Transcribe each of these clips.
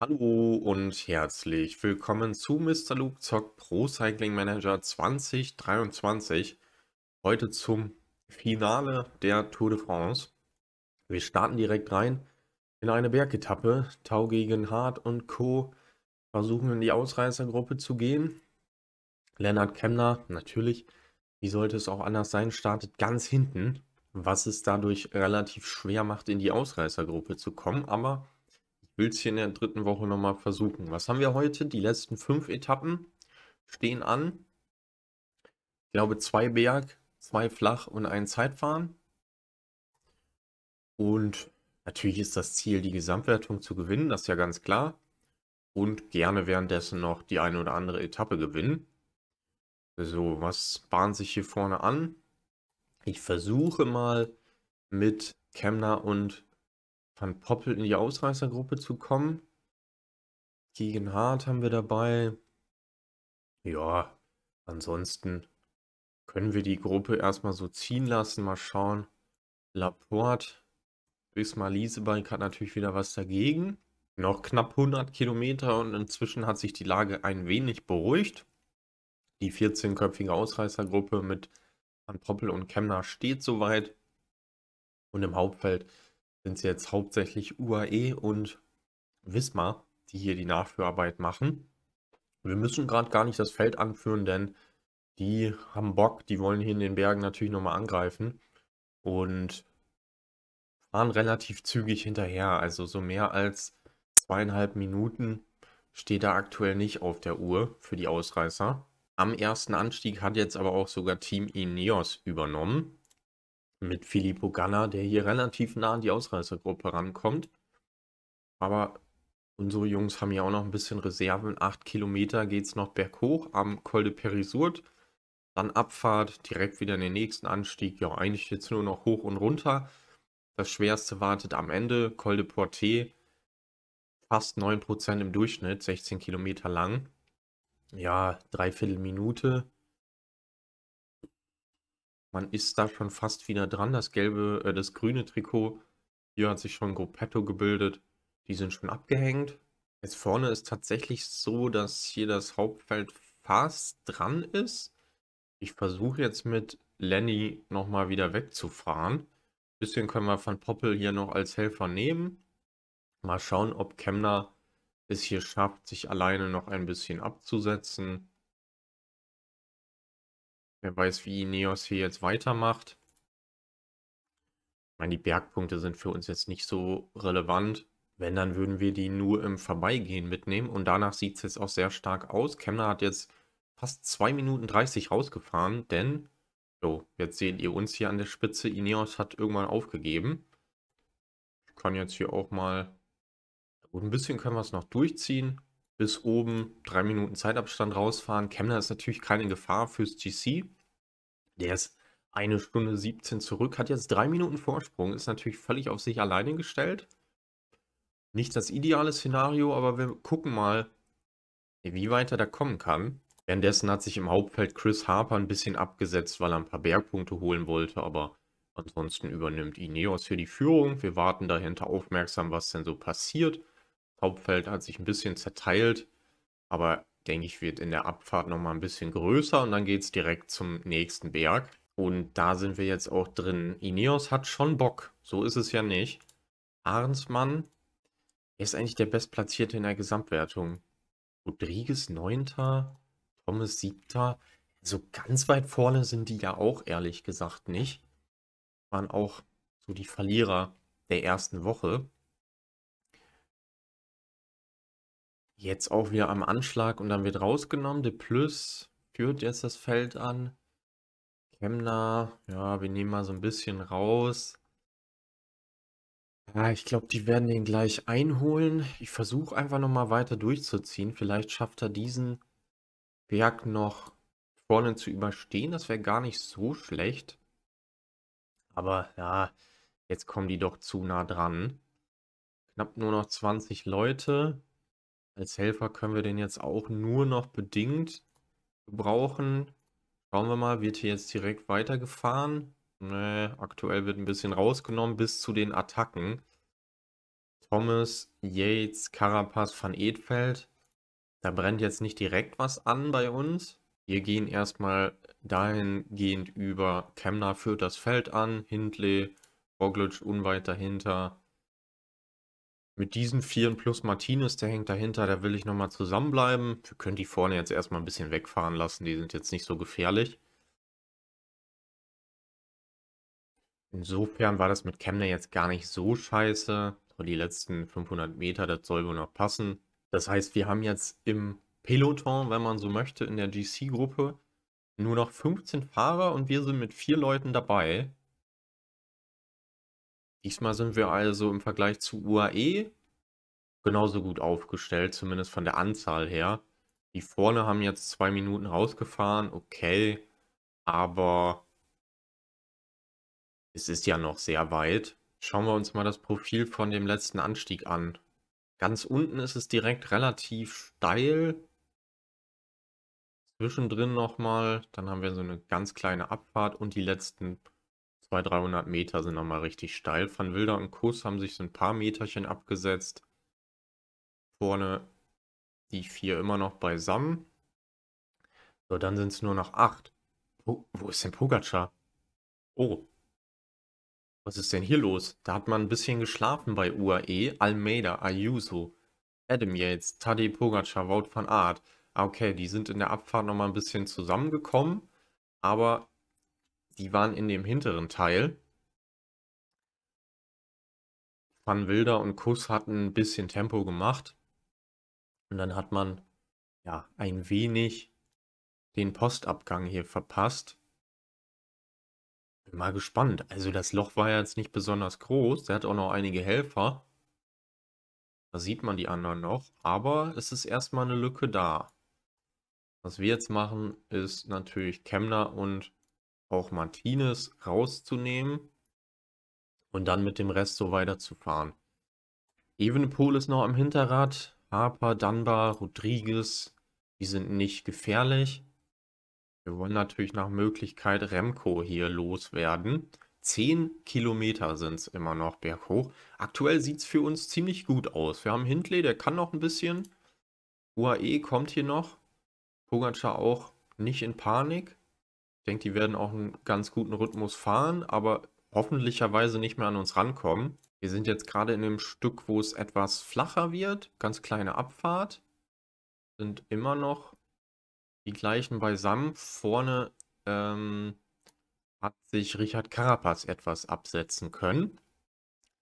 Hallo und herzlich willkommen zu Mr. Luke Zock Pro Cycling Manager 2023. Heute zum Finale der Tour de France. Wir starten direkt rein in eine Bergetappe. Tau gegen Hart und Co. versuchen in die Ausreißergruppe zu gehen. Lennart Kemner, natürlich, wie sollte es auch anders sein, startet ganz hinten, was es dadurch relativ schwer macht, in die Ausreißergruppe zu kommen. Aber will es hier in der dritten Woche nochmal versuchen. Was haben wir heute? Die letzten fünf Etappen stehen an. Ich glaube, zwei Berg, zwei Flach und ein Zeitfahren. Und natürlich ist das Ziel, die Gesamtwertung zu gewinnen, das ist ja ganz klar. Und gerne währenddessen noch die eine oder andere Etappe gewinnen. So, was bahnt sich hier vorne an? Ich versuche mal mit Kemner und Van Poppel in die Ausreißergruppe zu kommen. Gegen Hart haben wir dabei. Ja, ansonsten können wir die Gruppe erstmal so ziehen lassen. Mal schauen. Laporte, Wismar Liesebeck hat natürlich wieder was dagegen. Noch knapp 100 Kilometer und inzwischen hat sich die Lage ein wenig beruhigt. Die 14-köpfige Ausreißergruppe mit Van Poppel und Kemner steht soweit. Und im Hauptfeld sind es jetzt hauptsächlich UAE und Wismar, die hier die Nachführarbeit machen. Wir müssen gerade gar nicht das Feld anführen, denn die haben Bock, die wollen hier in den Bergen natürlich nochmal angreifen und fahren relativ zügig hinterher. Also so mehr als zweieinhalb Minuten steht da aktuell nicht auf der Uhr für die Ausreißer. Am ersten Anstieg hat jetzt aber auch sogar Team Ineos übernommen mit Filippo Ganna, der hier relativ nah an die Ausreißergruppe rankommt. Aber unsere Jungs haben ja auch noch ein bisschen Reserven. Acht Kilometer geht es noch berghoch am Col de Perisurt. Dann Abfahrt, direkt wieder in den nächsten Anstieg. Ja, eigentlich jetzt nur noch hoch und runter. Das Schwerste wartet am Ende. Col de Porte, fast 9% im Durchschnitt, 16 Kilometer lang. Ja, dreiviertel Minute man ist da schon fast wieder dran. Das gelbe, äh, das grüne Trikot, hier hat sich schon Gruppetto gebildet. Die sind schon abgehängt. Jetzt vorne ist tatsächlich so, dass hier das Hauptfeld fast dran ist. Ich versuche jetzt mit Lenny nochmal wieder wegzufahren. Ein bisschen können wir von Poppel hier noch als Helfer nehmen. Mal schauen, ob Kemner es hier schafft, sich alleine noch ein bisschen abzusetzen. Wer weiß, wie Ineos hier jetzt weitermacht. Ich meine, die Bergpunkte sind für uns jetzt nicht so relevant. Wenn, dann würden wir die nur im Vorbeigehen mitnehmen. Und danach sieht es jetzt auch sehr stark aus. Kemner hat jetzt fast 2 Minuten 30 rausgefahren, denn, so, jetzt seht ihr uns hier an der Spitze. Ineos hat irgendwann aufgegeben. Ich kann jetzt hier auch mal, gut, ein bisschen können wir es noch durchziehen bis oben, drei Minuten Zeitabstand rausfahren. Kemner ist natürlich keine Gefahr fürs GC. Der ist eine Stunde 17 zurück, hat jetzt drei Minuten Vorsprung, ist natürlich völlig auf sich alleine gestellt. Nicht das ideale Szenario, aber wir gucken mal, wie weit er da kommen kann. Währenddessen hat sich im Hauptfeld Chris Harper ein bisschen abgesetzt, weil er ein paar Bergpunkte holen wollte, aber ansonsten übernimmt Ineos hier die Führung. Wir warten dahinter aufmerksam, was denn so passiert. Hauptfeld hat sich ein bisschen zerteilt, aber denke ich, wird in der Abfahrt nochmal ein bisschen größer und dann geht es direkt zum nächsten Berg. Und da sind wir jetzt auch drin. Ineos hat schon Bock, so ist es ja nicht. Arnsmann ist eigentlich der Bestplatzierte in der Gesamtwertung. Rodriguez 9. Thomas 7. So ganz weit vorne sind die ja auch ehrlich gesagt nicht. Waren auch so die Verlierer der ersten Woche. Jetzt auch wieder am Anschlag und dann wird rausgenommen. De Plus führt jetzt das Feld an. Kemner, ja, wir nehmen mal so ein bisschen raus. Ja, ich glaube, die werden den gleich einholen. Ich versuche einfach nochmal weiter durchzuziehen. Vielleicht schafft er diesen Berg noch vorne zu überstehen. Das wäre gar nicht so schlecht. Aber ja, jetzt kommen die doch zu nah dran. Knapp nur noch 20 Leute. Als Helfer können wir den jetzt auch nur noch bedingt gebrauchen. Schauen wir mal, wird hier jetzt direkt weitergefahren? Ne, aktuell wird ein bisschen rausgenommen bis zu den Attacken. Thomas, Yates, Carapaz, Van Edfeld. Da brennt jetzt nicht direkt was an bei uns. Wir gehen erstmal dahingehend über. Kemner führt das Feld an, Hindley, Roglic unweit dahinter, mit diesen vieren plus Martinez, der hängt dahinter, da will ich nochmal zusammenbleiben. Wir können die vorne jetzt erstmal ein bisschen wegfahren lassen, die sind jetzt nicht so gefährlich. Insofern war das mit Kemner jetzt gar nicht so scheiße. So die letzten 500 Meter, das soll wohl noch passen. Das heißt, wir haben jetzt im Peloton, wenn man so möchte, in der GC-Gruppe nur noch 15 Fahrer und wir sind mit vier Leuten dabei. Diesmal sind wir also im Vergleich zu UAE genauso gut aufgestellt, zumindest von der Anzahl her. Die vorne haben jetzt zwei Minuten rausgefahren, okay, aber es ist ja noch sehr weit. Schauen wir uns mal das Profil von dem letzten Anstieg an. Ganz unten ist es direkt relativ steil. Zwischendrin nochmal, dann haben wir so eine ganz kleine Abfahrt und die letzten 200, 300 Meter sind nochmal richtig steil. Van Wilder und Kuss haben sich so ein paar Meterchen abgesetzt. Vorne die vier immer noch beisammen. So, dann sind es nur noch acht. Wo, wo ist denn Pogacar? Oh. Was ist denn hier los? Da hat man ein bisschen geschlafen bei UAE. Almeida, Ayuso, Adam Yates, Tadej Pogacar, Wout van Aert. Ah, okay, die sind in der Abfahrt nochmal ein bisschen zusammengekommen. Aber die waren in dem hinteren Teil. Van Wilder und Kuss hatten ein bisschen Tempo gemacht. Und dann hat man ja ein wenig den Postabgang hier verpasst. Bin mal gespannt. Also das Loch war jetzt nicht besonders groß. Der hat auch noch einige Helfer. Da sieht man die anderen noch. Aber es ist erstmal eine Lücke da. Was wir jetzt machen, ist natürlich Kemner und auch Martinez rauszunehmen und dann mit dem Rest so weiterzufahren. Evenepoel ist noch am Hinterrad, Harper, Dunbar, Rodriguez, die sind nicht gefährlich. Wir wollen natürlich nach Möglichkeit Remco hier loswerden. Zehn Kilometer sind es immer noch berghoch. Aktuell sieht es für uns ziemlich gut aus. Wir haben Hindley, der kann noch ein bisschen. UAE kommt hier noch. Pogacar auch nicht in Panik denke, die werden auch einen ganz guten Rhythmus fahren, aber hoffentlicherweise nicht mehr an uns rankommen. Wir sind jetzt gerade in dem Stück, wo es etwas flacher wird, ganz kleine Abfahrt, sind immer noch die gleichen beisammen. Vorne ähm, hat sich Richard Carapaz etwas absetzen können.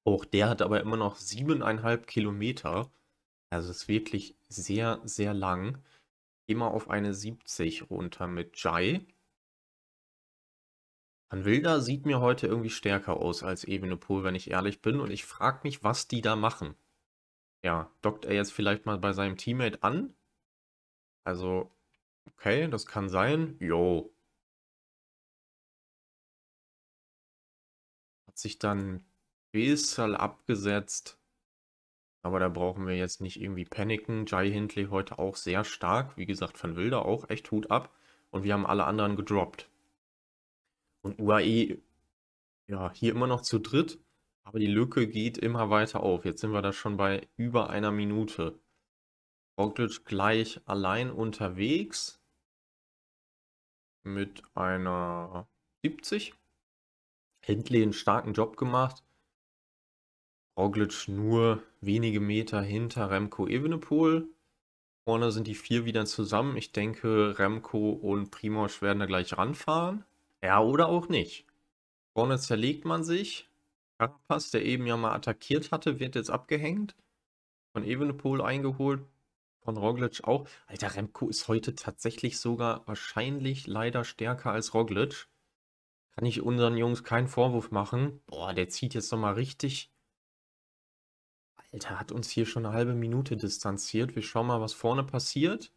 Auch der hat aber immer noch siebeneinhalb Kilometer. Also ist wirklich sehr, sehr lang. Immer auf eine 70 runter mit Jai. Van Wilder sieht mir heute irgendwie stärker aus als Ebene Evenepoel, wenn ich ehrlich bin. Und ich frage mich, was die da machen. Ja, dockt er jetzt vielleicht mal bei seinem Teammate an? Also, okay, das kann sein. Jo. Hat sich dann Besal abgesetzt. Aber da brauchen wir jetzt nicht irgendwie paniken. Jai Hindley heute auch sehr stark. Wie gesagt, Van Wilder auch echt Hut ab. Und wir haben alle anderen gedroppt. Und UAE, ja, hier immer noch zu dritt, aber die Lücke geht immer weiter auf. Jetzt sind wir da schon bei über einer Minute. Roglic gleich allein unterwegs mit einer 70. Hindley einen starken Job gemacht. Roglic nur wenige Meter hinter Remco Evenepoel. Vorne sind die vier wieder zusammen. Ich denke, Remco und Primoz werden da gleich ranfahren. Ja, oder auch nicht. Vorne zerlegt man sich. Carapaz, der eben ja mal attackiert hatte, wird jetzt abgehängt. Von Evenepoel eingeholt. Von Roglic auch. Alter, Remco ist heute tatsächlich sogar wahrscheinlich leider stärker als Roglic. Kann ich unseren Jungs keinen Vorwurf machen. Boah, der zieht jetzt nochmal richtig. Alter, hat uns hier schon eine halbe Minute distanziert. Wir schauen mal, was vorne passiert.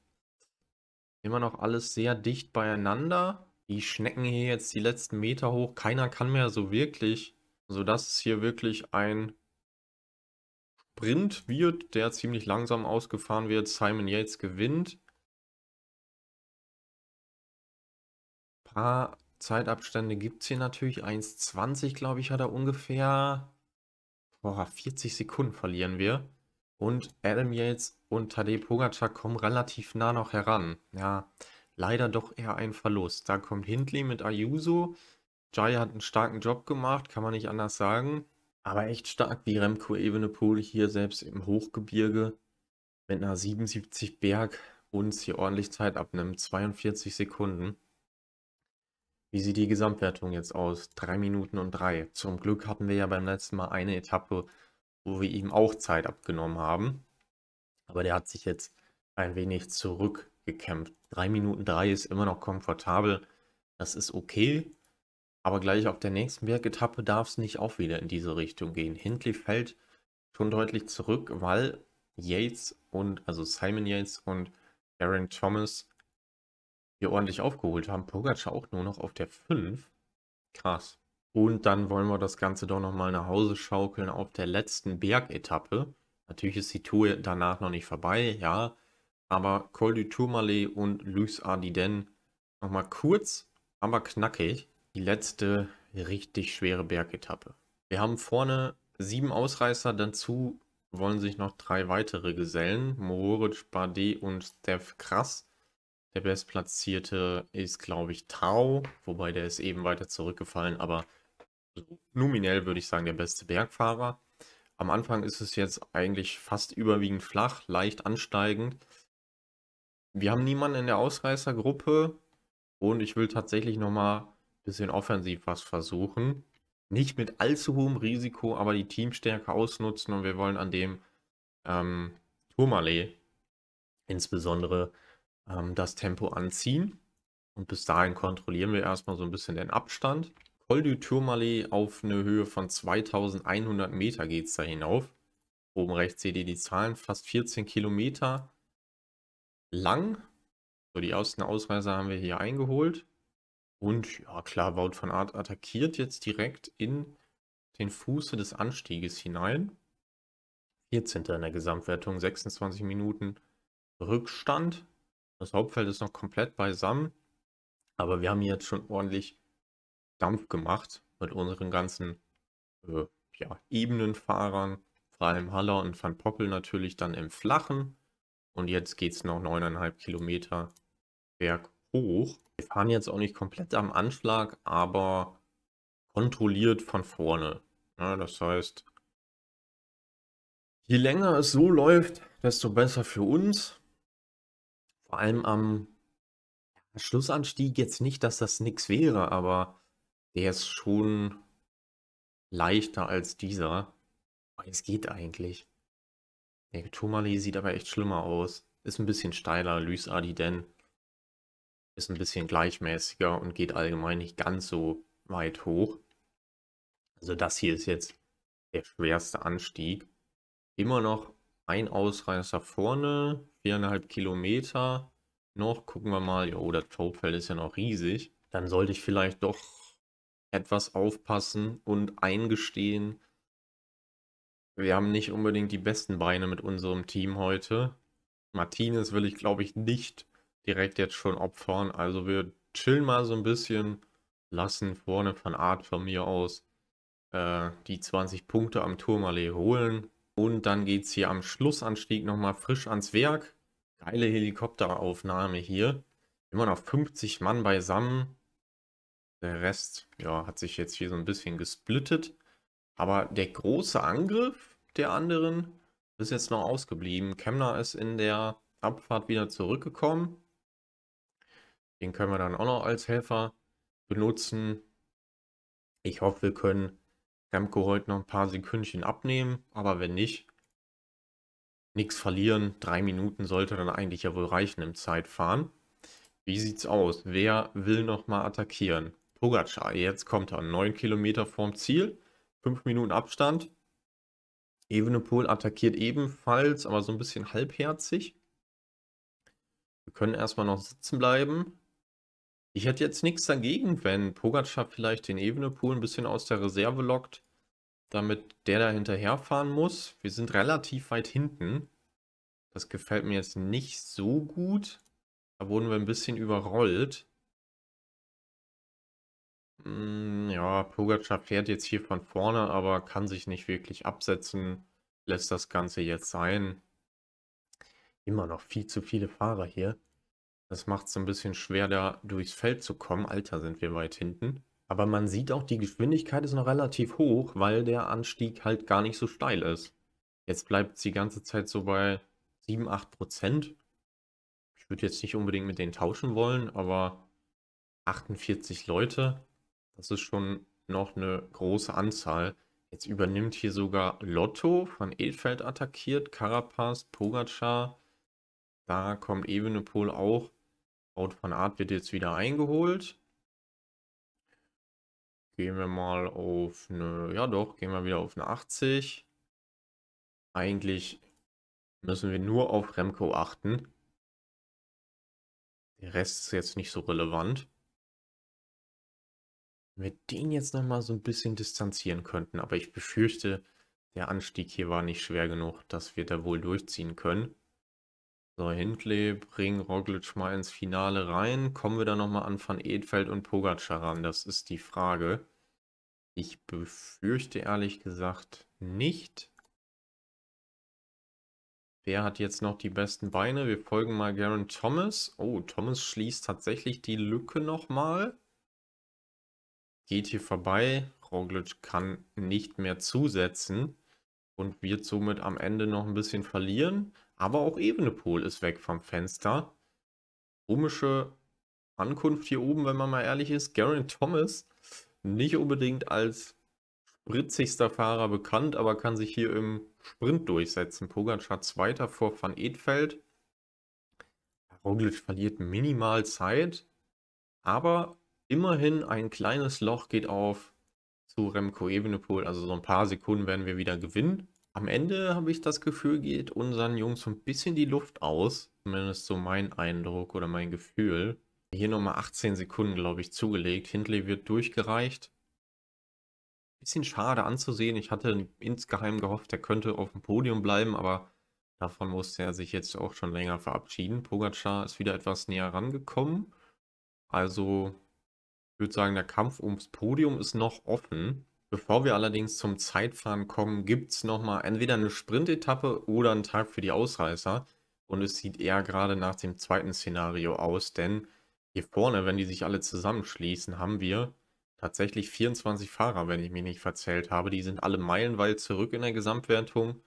Immer noch alles sehr dicht beieinander. Die schnecken hier jetzt die letzten Meter hoch. Keiner kann mehr so wirklich, sodass es hier wirklich ein Sprint wird, der ziemlich langsam ausgefahren wird. Simon Yates gewinnt. Ein paar Zeitabstände gibt es hier natürlich. 1,20 glaube ich hat er ungefähr. Boah, 40 Sekunden verlieren wir. Und Adam Yates und Tadej Pogacar kommen relativ nah noch heran. Ja, leider doch eher ein Verlust. Da kommt Hindley mit Ayuso. Jai hat einen starken Job gemacht, kann man nicht anders sagen. Aber echt stark, wie Remco Evenepoel hier selbst im Hochgebirge mit einer 77 Berg uns hier ordentlich Zeit abnimmt. 42 Sekunden. Wie sieht die Gesamtwertung jetzt aus? 3 Minuten und 3. Zum Glück hatten wir ja beim letzten Mal eine Etappe, wo wir ihm auch Zeit abgenommen haben. Aber der hat sich jetzt ein wenig zurück gekämpft. 3 Minuten 3 ist immer noch komfortabel. Das ist okay. Aber gleich auf der nächsten Bergetappe darf es nicht auch wieder in diese Richtung gehen. Hindley fällt schon deutlich zurück, weil Yates und, also Simon Yates und Aaron Thomas hier ordentlich aufgeholt haben. Pogacar auch nur noch auf der 5. Krass. Und dann wollen wir das Ganze doch nochmal nach Hause schaukeln auf der letzten Bergetappe. Natürlich ist die Tour danach noch nicht vorbei, ja aber Col du Tourmalet und Luz Ardiden nochmal kurz, aber knackig die letzte richtig schwere Bergetappe. Wir haben vorne sieben Ausreißer, dazu wollen sich noch drei weitere gesellen. Moritz, Bade und Steph Krass. Der bestplatzierte ist, glaube ich, Tau, wobei der ist eben weiter zurückgefallen, aber nominell würde ich sagen der beste Bergfahrer. Am Anfang ist es jetzt eigentlich fast überwiegend flach, leicht ansteigend wir haben niemanden in der Ausreißergruppe und ich will tatsächlich nochmal ein bisschen offensiv was versuchen. Nicht mit allzu hohem Risiko, aber die Teamstärke ausnutzen und wir wollen an dem ähm, Turmalee insbesondere ähm, das Tempo anziehen. Und bis dahin kontrollieren wir erstmal so ein bisschen den Abstand. Col du Tourmalet auf eine Höhe von 2100 Meter geht es da hinauf. Oben rechts seht ihr die Zahlen, fast 14 Kilometer lang. So, die ersten Ausreißer haben wir hier eingeholt. Und ja, klar, Wout von Art attackiert jetzt direkt in den Fuße des Anstieges hinein. 14. in der Gesamtwertung, 26 Minuten Rückstand. Das Hauptfeld ist noch komplett beisammen. Aber wir haben jetzt schon ordentlich Dampf gemacht mit unseren ganzen äh, ja, Ebenenfahrern. Vor allem Haller und Van Poppel natürlich dann im Flachen. Und jetzt geht es noch neuneinhalb Kilometer berghoch. Wir fahren jetzt auch nicht komplett am Anschlag, aber kontrolliert von vorne. Ja, das heißt, je länger es so läuft, desto besser für uns. Vor allem am Schlussanstieg jetzt nicht, dass das nichts wäre, aber der ist schon leichter als dieser. Aber es geht eigentlich. Der Tumali sieht aber echt schlimmer aus. Ist ein bisschen steiler, Luis Adiden ist ein bisschen gleichmäßiger und geht allgemein nicht ganz so weit hoch. Also das hier ist jetzt der schwerste Anstieg. Immer noch ein Ausreißer vorne, viereinhalb Kilometer noch. Gucken wir mal, ja, oh, das Topfeld ist ja noch riesig. Dann sollte ich vielleicht doch etwas aufpassen und eingestehen, wir haben nicht unbedingt die besten Beine mit unserem Team heute. Martinez will ich, glaube ich, nicht direkt jetzt schon opfern. Also wir chillen mal so ein bisschen, lassen vorne von Art von mir aus äh, die 20 Punkte am Turmalee holen. Und dann geht es hier am Schlussanstieg nochmal frisch ans Werk. Geile Helikopteraufnahme hier. Immer noch 50 Mann beisammen. Der Rest ja, hat sich jetzt hier so ein bisschen gesplittet. Aber der große Angriff der anderen ist jetzt noch ausgeblieben. Kemner ist in der Abfahrt wieder zurückgekommen. Den können wir dann auch noch als Helfer benutzen. Ich hoffe, wir können Remco heute noch ein paar Sekündchen abnehmen. Aber wenn nicht, nichts verlieren. Drei Minuten sollte dann eigentlich ja wohl reichen im Zeitfahren. Wie sieht's aus? Wer will nochmal attackieren? Pogacar, jetzt kommt er. Neun Kilometer vorm Ziel. 5 Minuten Abstand. Evenepoel attackiert ebenfalls, aber so ein bisschen halbherzig. Wir können erstmal noch sitzen bleiben. Ich hätte jetzt nichts dagegen, wenn Pogacar vielleicht den Evenepoel ein bisschen aus der Reserve lockt, damit der da hinterherfahren muss. Wir sind relativ weit hinten. Das gefällt mir jetzt nicht so gut. Da wurden wir ein bisschen überrollt. Mm, ja, Pogacar fährt jetzt hier von vorne, aber kann sich nicht wirklich absetzen. Lässt das Ganze jetzt sein. Immer noch viel zu viele Fahrer hier. Das macht es ein bisschen schwer, da durchs Feld zu kommen. Alter, sind wir weit hinten. Aber man sieht auch, die Geschwindigkeit ist noch relativ hoch, weil der Anstieg halt gar nicht so steil ist. Jetzt bleibt es die ganze Zeit so bei 7, 8 Prozent. Ich würde jetzt nicht unbedingt mit denen tauschen wollen, aber 48 Leute das ist schon noch eine große Anzahl. Jetzt übernimmt hier sogar Lotto von Edfeld attackiert, Carapaz, Pogacar. Da kommt Evenepoel auch. Out von Art wird jetzt wieder eingeholt. Gehen wir mal auf eine, ja doch, gehen wir wieder auf eine 80. Eigentlich müssen wir nur auf Remco achten. Der Rest ist jetzt nicht so relevant wir den jetzt nochmal so ein bisschen distanzieren könnten. Aber ich befürchte, der Anstieg hier war nicht schwer genug, dass wir da wohl durchziehen können. So, Hindley, bring Roglic mal ins Finale rein. Kommen wir da nochmal an Van Edfeld und Pogacar ran? Das ist die Frage. Ich befürchte ehrlich gesagt nicht. Wer hat jetzt noch die besten Beine? Wir folgen mal Garen Thomas. Oh, Thomas schließt tatsächlich die Lücke nochmal. mal geht hier vorbei. Roglic kann nicht mehr zusetzen und wird somit am Ende noch ein bisschen verlieren. Aber auch Evenepoel ist weg vom Fenster. Komische Ankunft hier oben, wenn man mal ehrlich ist. Garen Thomas nicht unbedingt als spritzigster Fahrer bekannt, aber kann sich hier im Sprint durchsetzen. Pogacar zweiter vor Van Edfeld. Roglic verliert minimal Zeit, aber Immerhin ein kleines Loch geht auf zu Remco Evenepoel. Also so ein paar Sekunden werden wir wieder gewinnen. Am Ende habe ich das Gefühl, geht unseren Jungs so ein bisschen die Luft aus. Zumindest so mein Eindruck oder mein Gefühl. Hier nochmal 18 Sekunden, glaube ich, zugelegt. Hindley wird durchgereicht. Bisschen schade anzusehen. Ich hatte insgeheim gehofft, er könnte auf dem Podium bleiben, aber davon musste er sich jetzt auch schon länger verabschieden. Pogacar ist wieder etwas näher rangekommen. Also ich würde sagen, der Kampf ums Podium ist noch offen. Bevor wir allerdings zum Zeitfahren kommen, gibt es nochmal entweder eine Sprintetappe oder einen Tag für die Ausreißer. Und es sieht eher gerade nach dem zweiten Szenario aus, denn hier vorne, wenn die sich alle zusammenschließen, haben wir tatsächlich 24 Fahrer, wenn ich mich nicht verzählt habe. Die sind alle meilenweit zurück in der Gesamtwertung.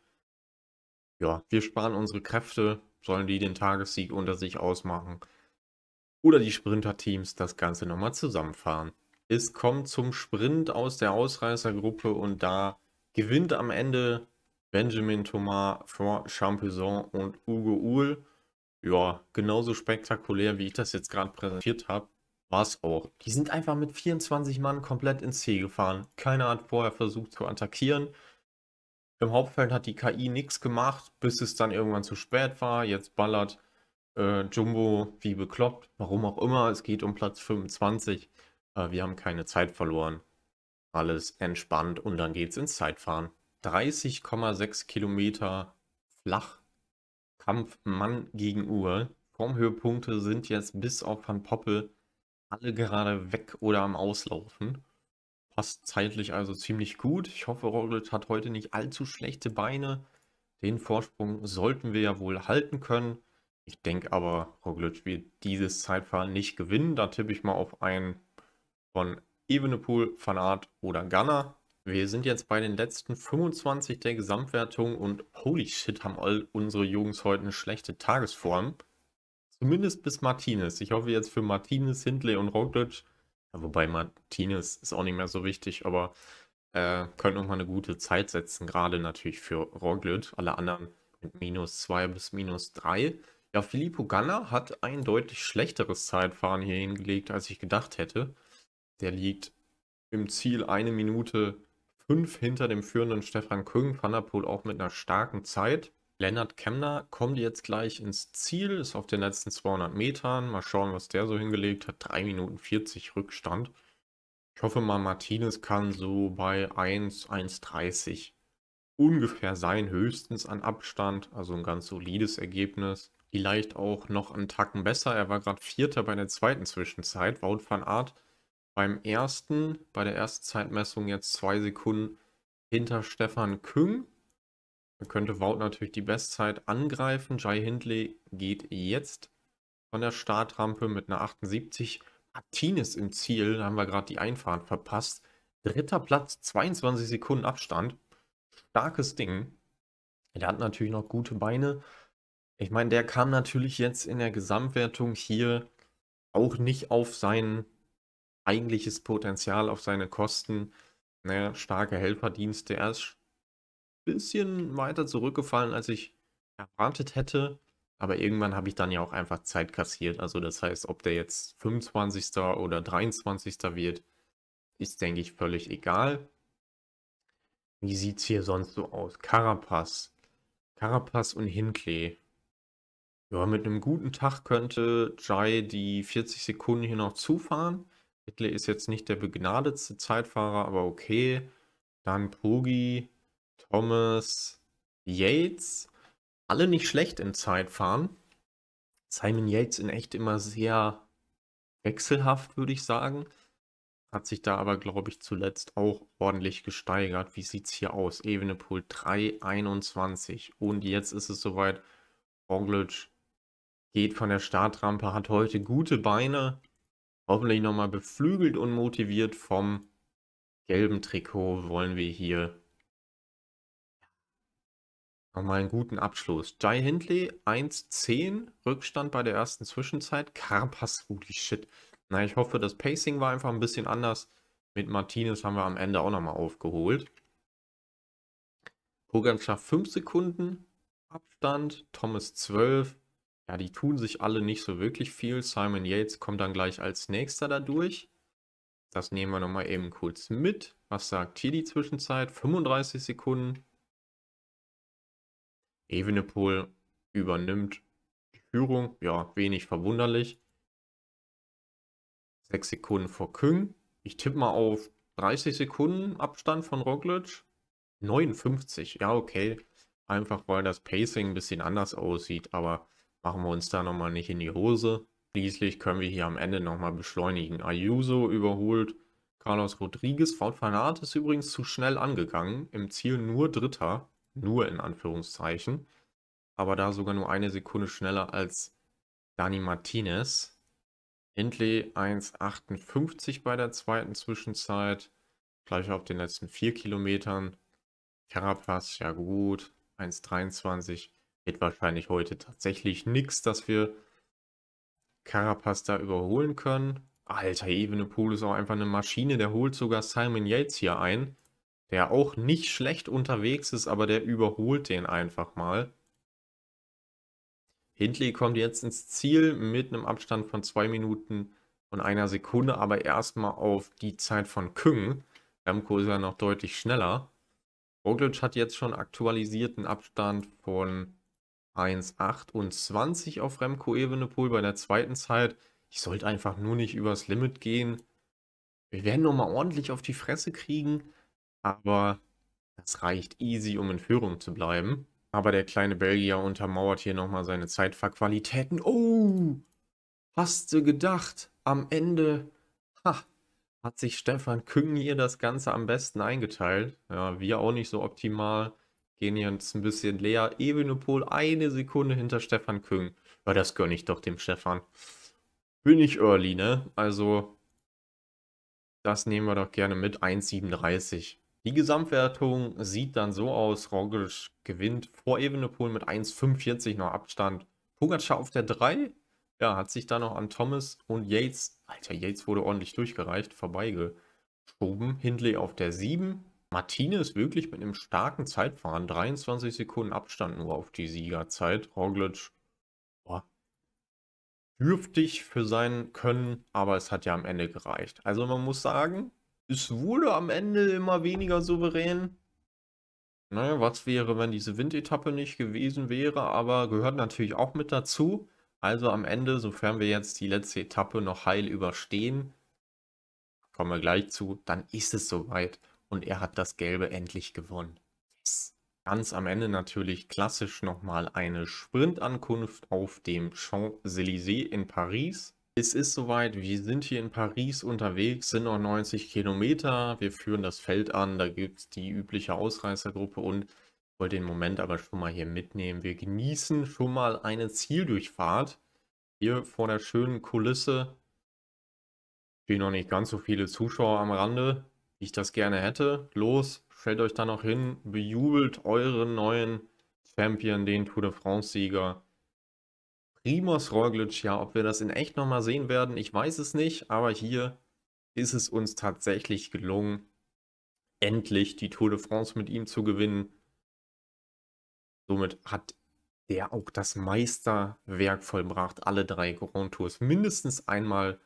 Ja, wir sparen unsere Kräfte, sollen die den Tagessieg unter sich ausmachen oder die Sprinter-Teams das Ganze nochmal zusammenfahren. Es kommt zum Sprint aus der Ausreißergruppe und da gewinnt am Ende Benjamin Thomas vor Champison und Hugo Uhl. Ja, genauso spektakulär, wie ich das jetzt gerade präsentiert habe, war es auch. Die sind einfach mit 24 Mann komplett ins Ziel gefahren. Keiner hat vorher versucht zu attackieren. Im Hauptfeld hat die KI nichts gemacht, bis es dann irgendwann zu spät war. Jetzt ballert äh, Jumbo wie bekloppt, warum auch immer. Es geht um Platz 25. Äh, wir haben keine Zeit verloren. Alles entspannt und dann geht's ins Zeitfahren. 30,6 Kilometer flach. Kampf Mann gegen Uhr. Formhöhepunkte sind jetzt bis auf Van Poppel alle gerade weg oder am Auslaufen. Passt zeitlich also ziemlich gut. Ich hoffe, Roglic hat heute nicht allzu schlechte Beine. Den Vorsprung sollten wir ja wohl halten können. Ich denke aber, Roglic wird dieses Zeitfahren nicht gewinnen. Da tippe ich mal auf einen von Evenepoel, Fanat oder Gunner. Wir sind jetzt bei den letzten 25 der Gesamtwertung und holy shit, haben all unsere Jungs heute eine schlechte Tagesform. Zumindest bis Martinez. Ich hoffe jetzt für Martinez, Hindley und Roglic. Ja, wobei Martinez ist auch nicht mehr so wichtig, aber äh, können nochmal eine gute Zeit setzen, gerade natürlich für Roglic. Alle anderen mit minus 2 bis minus 3. Ja, Filippo Ganna hat ein deutlich schlechteres Zeitfahren hier hingelegt, als ich gedacht hätte. Der liegt im Ziel eine Minute fünf hinter dem führenden Stefan Küng, Van der Poel auch mit einer starken Zeit. Lennart Kemner kommt jetzt gleich ins Ziel, ist auf den letzten 200 Metern. Mal schauen, was der so hingelegt hat. 3 Minuten 40 Rückstand. Ich hoffe mal, Martinez kann so bei 1,130 ungefähr sein, höchstens an Abstand. Also ein ganz solides Ergebnis vielleicht auch noch einen Tacken besser. Er war gerade Vierter bei der zweiten Zwischenzeit. Wout van Aert beim ersten, bei der ersten Zeitmessung jetzt zwei Sekunden hinter Stefan Küng. Da könnte Wout natürlich die Bestzeit angreifen. Jai Hindley geht jetzt von der Startrampe mit einer 78. Martinez im Ziel, da haben wir gerade die Einfahrt verpasst. Dritter Platz, 22 Sekunden Abstand. Starkes Ding. Der hat natürlich noch gute Beine. Ich meine, der kam natürlich jetzt in der Gesamtwertung hier auch nicht auf sein eigentliches Potenzial, auf seine Kosten. Naja, starke Helferdienste. Er ist ein bisschen weiter zurückgefallen, als ich erwartet hätte. Aber irgendwann habe ich dann ja auch einfach Zeit kassiert. Also das heißt, ob der jetzt 25. oder 23. wird, ist, denke ich, völlig egal. Wie sieht es hier sonst so aus? Carapaz. Carapaz und Hindley. Ja, mit einem guten Tag könnte Jai die 40 Sekunden hier noch zufahren. Hitler ist jetzt nicht der begnadetste Zeitfahrer, aber okay. Dann Pogi, Thomas, Yates. Alle nicht schlecht im Zeitfahren. Simon Yates in echt immer sehr wechselhaft, würde ich sagen. Hat sich da aber, glaube ich, zuletzt auch ordentlich gesteigert. Wie sieht es hier aus? Ebene Evenepoel 3,21. Und jetzt ist es soweit. Roglic geht von der Startrampe, hat heute gute Beine. Hoffentlich nochmal beflügelt und motiviert vom gelben Trikot wollen wir hier nochmal einen guten Abschluss. Jai Hindley 1-10, Rückstand bei der ersten Zwischenzeit. Carpas, holy shit. Na, ich hoffe, das Pacing war einfach ein bisschen anders. Mit Martinez haben wir am Ende auch nochmal aufgeholt. Pogacar 5 Sekunden Abstand, Thomas 12, ja, die tun sich alle nicht so wirklich viel. Simon Yates kommt dann gleich als nächster dadurch. Das nehmen wir nochmal eben kurz mit. Was sagt hier die Zwischenzeit? 35 Sekunden. Evenepoel übernimmt die Führung. Ja, wenig verwunderlich. 6 Sekunden vor Küng. Ich tippe mal auf 30 Sekunden Abstand von Roglic. 59, ja okay. Einfach weil das Pacing ein bisschen anders aussieht, aber Machen wir uns da nochmal nicht in die Hose. Schließlich können wir hier am Ende nochmal beschleunigen. Ayuso überholt Carlos Rodriguez. Von van ist übrigens zu schnell angegangen. Im Ziel nur Dritter. Nur in Anführungszeichen. Aber da sogar nur eine Sekunde schneller als Dani Martinez. Hindley 1,58 bei der zweiten Zwischenzeit. Gleich auf den letzten vier Kilometern. Carapaz, ja gut, 1,23. Wird wahrscheinlich heute tatsächlich nichts, dass wir Carapaz da überholen können. Alter, Ebene Evenepoel ist auch einfach eine Maschine. Der holt sogar Simon Yates hier ein, der auch nicht schlecht unterwegs ist, aber der überholt den einfach mal. Hindley kommt jetzt ins Ziel mit einem Abstand von zwei Minuten und einer Sekunde, aber erstmal auf die Zeit von Küng. Remco ist ja noch deutlich schneller. Roglic hat jetzt schon aktualisierten Abstand von 1,28 auf Remco-Ebene Pool bei der zweiten Zeit. Ich sollte einfach nur nicht übers Limit gehen. Wir werden nochmal ordentlich auf die Fresse kriegen, aber das reicht easy, um in Führung zu bleiben. Aber der kleine Belgier untermauert hier nochmal seine Zeitfahrqualitäten. Oh, hast du gedacht, am Ende ha, hat sich Stefan Küng hier das Ganze am besten eingeteilt. Ja, wir auch nicht so optimal gehen jetzt ein bisschen leer. Ebenepol eine Sekunde hinter Stefan Küng. Ja, das gönne ich doch dem Stefan. Bin ich early, ne? Also, das nehmen wir doch gerne mit. 1,37. Die Gesamtwertung sieht dann so aus. Roglic gewinnt vor Ebenepol mit 1,45 noch Abstand. Pogacar auf der 3. Ja, hat sich da noch an Thomas und Yates, alter, Yates wurde ordentlich durchgereicht, vorbeigeschoben. Hindley auf der 7, Martine ist wirklich mit einem starken Zeitfahren, 23 Sekunden Abstand nur auf die Siegerzeit. Roglic boah, dürftig für sein Können, aber es hat ja am Ende gereicht. Also man muss sagen, es wurde am Ende immer weniger souverän. Naja, ne, was wäre, wenn diese Windetappe nicht gewesen wäre, aber gehört natürlich auch mit dazu. Also am Ende, sofern wir jetzt die letzte Etappe noch heil überstehen, kommen wir gleich zu, dann ist es soweit. Und er hat das Gelbe endlich gewonnen. Yes. Ganz am Ende natürlich klassisch nochmal eine Sprintankunft auf dem Champs-Élysées in Paris. Es ist soweit, wir sind hier in Paris unterwegs, sind noch 90 Kilometer, wir führen das Feld an, da gibt es die übliche Ausreißergruppe und ich wollte den Moment aber schon mal hier mitnehmen. Wir genießen schon mal eine Zieldurchfahrt hier vor der schönen Kulisse. Stehen noch nicht ganz so viele Zuschauer am Rande, wie ich das gerne hätte. Los, stellt euch da noch hin, bejubelt euren neuen Champion, den Tour de France-Sieger. Primoz Roglic, ja, ob wir das in echt nochmal sehen werden, ich weiß es nicht, aber hier ist es uns tatsächlich gelungen, endlich die Tour de France mit ihm zu gewinnen. Somit hat der auch das Meisterwerk vollbracht, alle drei Grand Tours mindestens einmal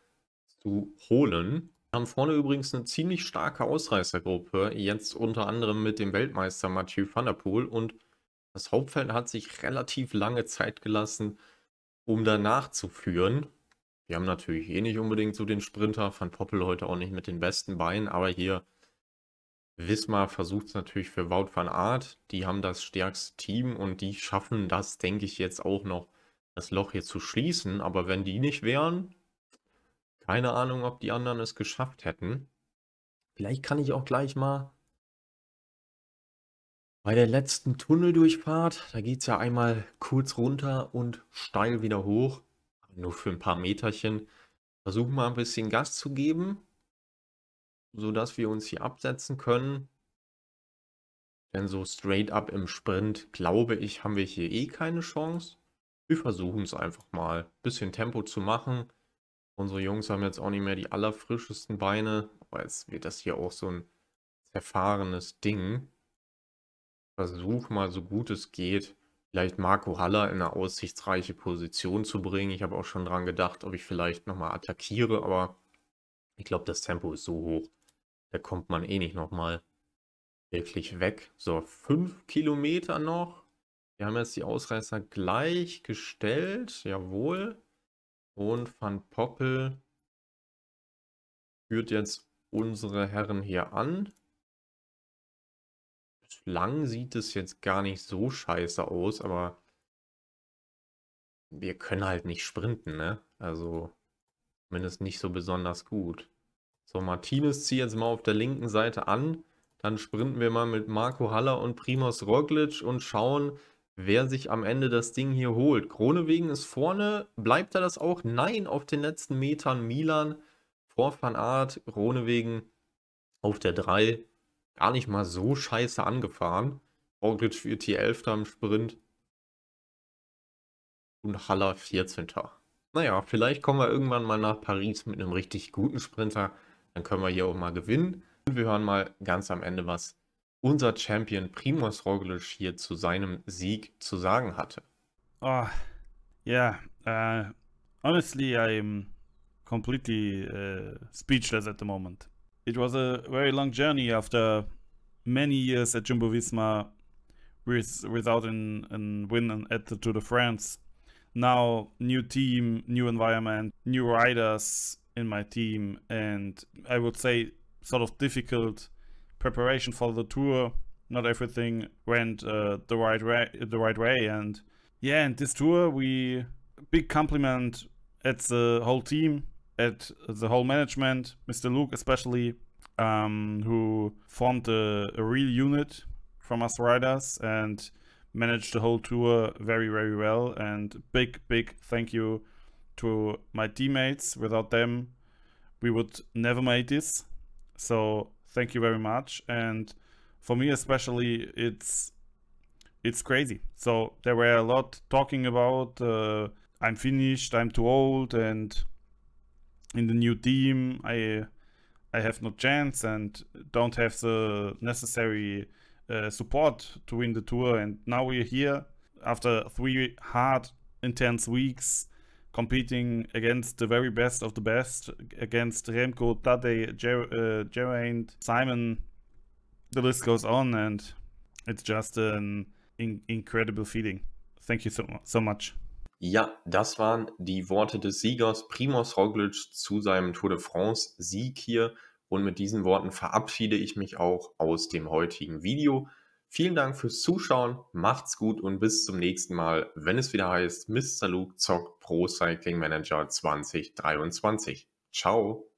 zu holen haben vorne übrigens eine ziemlich starke Ausreißergruppe, jetzt unter anderem mit dem Weltmeister Mathieu van der Poel und das Hauptfeld hat sich relativ lange Zeit gelassen, um danach zu führen. Wir haben natürlich eh nicht unbedingt so den Sprinter, Van Poppel heute auch nicht mit den besten Beinen, aber hier Wismar versucht es natürlich für Wout van Aert. Die haben das stärkste Team und die schaffen das, denke ich, jetzt auch noch, das Loch hier zu schließen. Aber wenn die nicht wären, keine Ahnung, ob die anderen es geschafft hätten. Vielleicht kann ich auch gleich mal bei der letzten Tunneldurchfahrt, da geht es ja einmal kurz runter und steil wieder hoch, nur für ein paar Meterchen, versuchen mal ein bisschen Gas zu geben, sodass wir uns hier absetzen können. Denn so straight up im Sprint, glaube ich, haben wir hier eh keine Chance. Wir versuchen es einfach mal, ein bisschen Tempo zu machen. Unsere Jungs haben jetzt auch nicht mehr die allerfrischesten Beine, aber jetzt wird das hier auch so ein zerfahrenes Ding. Versuch mal, so gut es geht, vielleicht Marco Haller in eine aussichtsreiche Position zu bringen. Ich habe auch schon daran gedacht, ob ich vielleicht nochmal attackiere, aber ich glaube, das Tempo ist so hoch. Da kommt man eh nicht nochmal wirklich weg. So, fünf Kilometer noch. Wir haben jetzt die Ausreißer gleich gestellt. Jawohl. Und Van Poppel führt jetzt unsere Herren hier an. Bislang sieht es jetzt gar nicht so scheiße aus, aber wir können halt nicht sprinten, ne? Also zumindest nicht so besonders gut. So, Martinez zieht jetzt mal auf der linken Seite an. Dann sprinten wir mal mit Marco Haller und Primoz Roglic und schauen, wer sich am Ende das Ding hier holt. Krone wegen ist vorne, bleibt er das auch? Nein, auf den letzten Metern Milan vor Van Krone wegen auf der 3 gar nicht mal so scheiße angefahren. Roglic wird hier 11. im Sprint und Haller 14. Naja, vielleicht kommen wir irgendwann mal nach Paris mit einem richtig guten Sprinter. Dann können wir hier auch mal gewinnen. Und wir hören mal ganz am Ende was unser Champion Primus Roglic hier zu seinem Sieg zu sagen hatte. Oh, yeah. Uh, äh, honestly, I'm completely uh, speechless at the moment. It was a very long journey after many years at Jumbo Visma with, without an, an win at the Tour de France. Now, new team, new environment, new riders in my team, and I would say sort of difficult preparation for the tour, not everything went uh, the right way. The right way, and yeah, and this tour we big compliment at the whole team, at the whole management, Mr. Luke especially, um, who formed a, a real unit from us riders and managed the whole tour very very well. And big big thank you to my teammates. Without them, we would never made this. So Thank you very much. And for me especially, it's it's crazy. So there were a lot talking about uh, I'm finished, I'm too old, and in the new team I I have no chance and don't have the necessary uh, support to win the tour. And now we're here after three hard, intense weeks competing against the very best of the best, against Remco, Tadej, Ger uh, Simon. The list goes on, and it's just an in incredible feeling. Thank you so, so much. Ja, das waren die Worte des Siegers Primoz Roglic zu seinem Tour de France Sieg hier. Und mit diesen Worten verabschiede ich mich auch aus dem heutigen Video. Vielen Dank fürs Zuschauen, macht's gut und bis zum nächsten Mal, wenn es wieder heißt, Mr. Luke Zock Pro Cycling Manager 2023. Ciao!